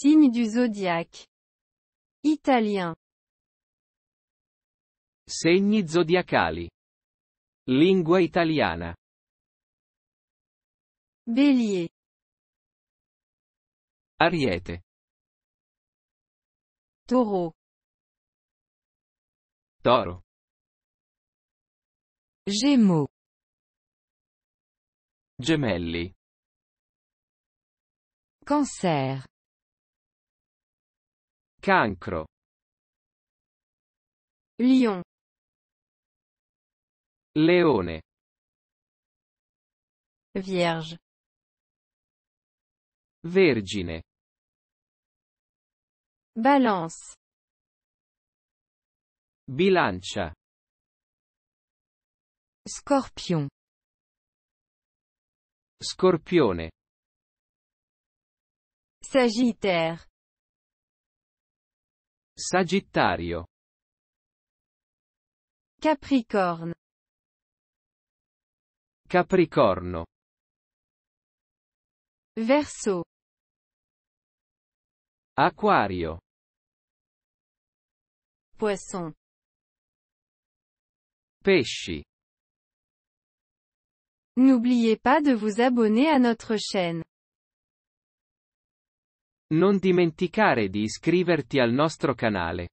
Signe du zodiaque. Italien. Segni zodiacali. Lingua italiana. Bélier. Ariete. Taureau. Toro. Gémeaux. Gemelli. Cancer. Cancro. Lion. Leone. Vierge. Vergine. Balance. Bilancia. Scorpion. Scorpione. Sagittaire. Sagittario. Capricorne. Capricorno. Verseau. Aquario. Poisson. Pesci. N'oubliez pas de vous abonner à notre chaîne. Non dimenticare di iscriverti al nostro canale.